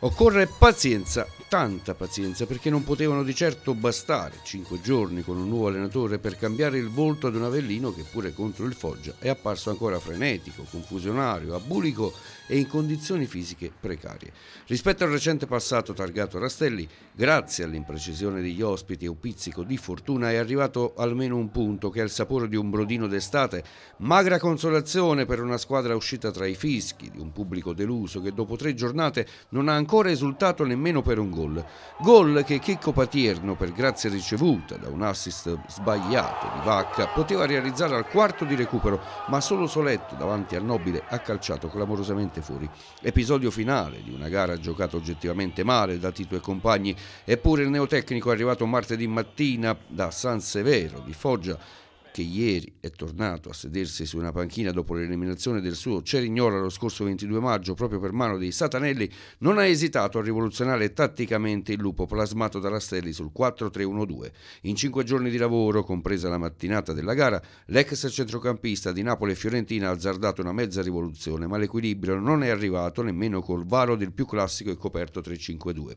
Occorre pazienza, tanta pazienza, perché non potevano di certo bastare cinque giorni con un nuovo allenatore per cambiare il volto ad un Avellino che pure contro il Foggia è apparso ancora frenetico, confusionario, abulico e in condizioni fisiche precarie. Rispetto al recente passato targato Rastelli, grazie all'imprecisione degli ospiti e un pizzico di fortuna è arrivato almeno un punto che ha il sapore di un brodino d'estate, magra consolazione per una squadra uscita tra i fischi di un pubblico deluso che dopo tre giornate non ha ancora ancora esultato nemmeno per un gol. Gol che Checco Patierno, per grazia ricevuta da un assist sbagliato di Vacca, poteva realizzare al quarto di recupero, ma solo Soletto davanti al Nobile ha calciato clamorosamente fuori. Episodio finale di una gara giocata oggettivamente male da Tito e compagni, eppure il neotecnico è arrivato martedì mattina da San Severo di Foggia che ieri è tornato a sedersi su una panchina dopo l'eliminazione del suo Cerignola lo scorso 22 maggio proprio per mano dei Satanelli, non ha esitato a rivoluzionare tatticamente il lupo plasmato da Rastelli sul 4-3-1-2. In cinque giorni di lavoro, compresa la mattinata della gara, l'ex centrocampista di Napoli e Fiorentina ha azzardato una mezza rivoluzione, ma l'equilibrio non è arrivato nemmeno col varo del più classico e coperto 3-5-2.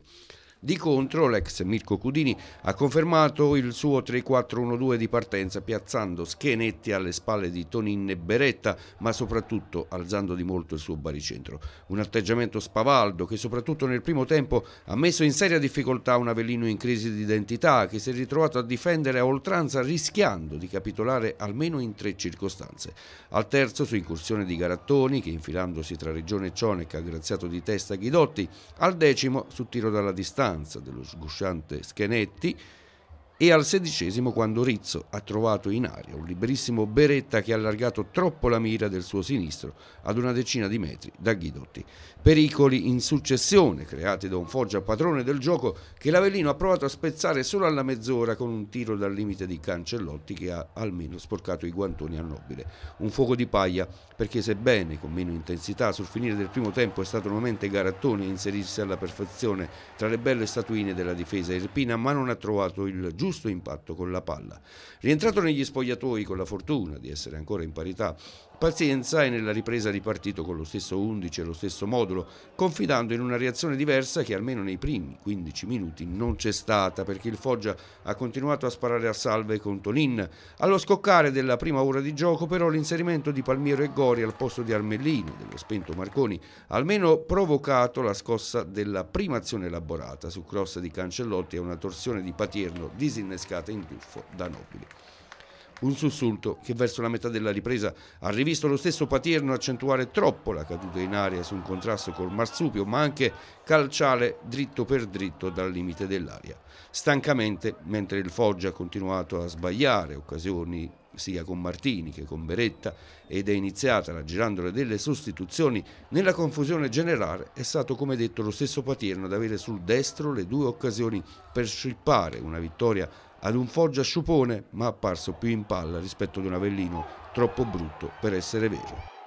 Di contro l'ex Mirko Cudini ha confermato il suo 3-4-1-2 di partenza piazzando Schenetti alle spalle di Tonin e Beretta ma soprattutto alzando di molto il suo baricentro. Un atteggiamento spavaldo che soprattutto nel primo tempo ha messo in seria difficoltà un Avellino in crisi di identità che si è ritrovato a difendere a oltranza rischiando di capitolare almeno in tre circostanze. Al terzo su incursione di Garattoni che infilandosi tra Regione e Cionec ha graziato di testa Ghidotti, al decimo su tiro dalla distanza sostanza dello sgusciante Schenetti e al sedicesimo quando Rizzo ha trovato in aria un liberissimo Beretta che ha allargato troppo la mira del suo sinistro ad una decina di metri da Ghidotti. Pericoli in successione creati da un Foggia padrone del gioco che l'Avellino ha provato a spezzare solo alla mezz'ora con un tiro dal limite di Cancellotti che ha almeno sporcato i guantoni a Nobile. Un fuoco di paglia perché sebbene con meno intensità sul finire del primo tempo è stato nuovamente Garattoni a inserirsi alla perfezione tra le belle statuine della difesa irpina ma non ha trovato il giusto giusto impatto con la palla. Rientrato negli spogliatoi con la fortuna di essere ancora in parità, Pazienza è nella ripresa ripartito con lo stesso 11 e lo stesso modulo, confidando in una reazione diversa che almeno nei primi 15 minuti non c'è stata perché il Foggia ha continuato a sparare a salve con Tonin. Allo scoccare della prima ora di gioco però l'inserimento di Palmiero e Gori al posto di Armellini, dello spento Marconi, ha almeno provocato la scossa della prima azione elaborata su cross di Cancellotti e una torsione di Patierno disillusionante disinnescata in tuffo da Nobili. Un sussulto che verso la metà della ripresa ha rivisto lo stesso Patierno accentuare troppo la caduta in aria su un contrasto col marsupio, ma anche calciare dritto per dritto dal limite dell'aria. Stancamente, mentre il Foggia ha continuato a sbagliare occasioni sia con Martini che con Beretta ed è iniziata la girandola delle sostituzioni, nella confusione generale è stato come detto lo stesso Patierno ad avere sul destro le due occasioni per scippare una vittoria ad un Foggia sciupone ma apparso più in palla rispetto ad un Avellino troppo brutto per essere vero.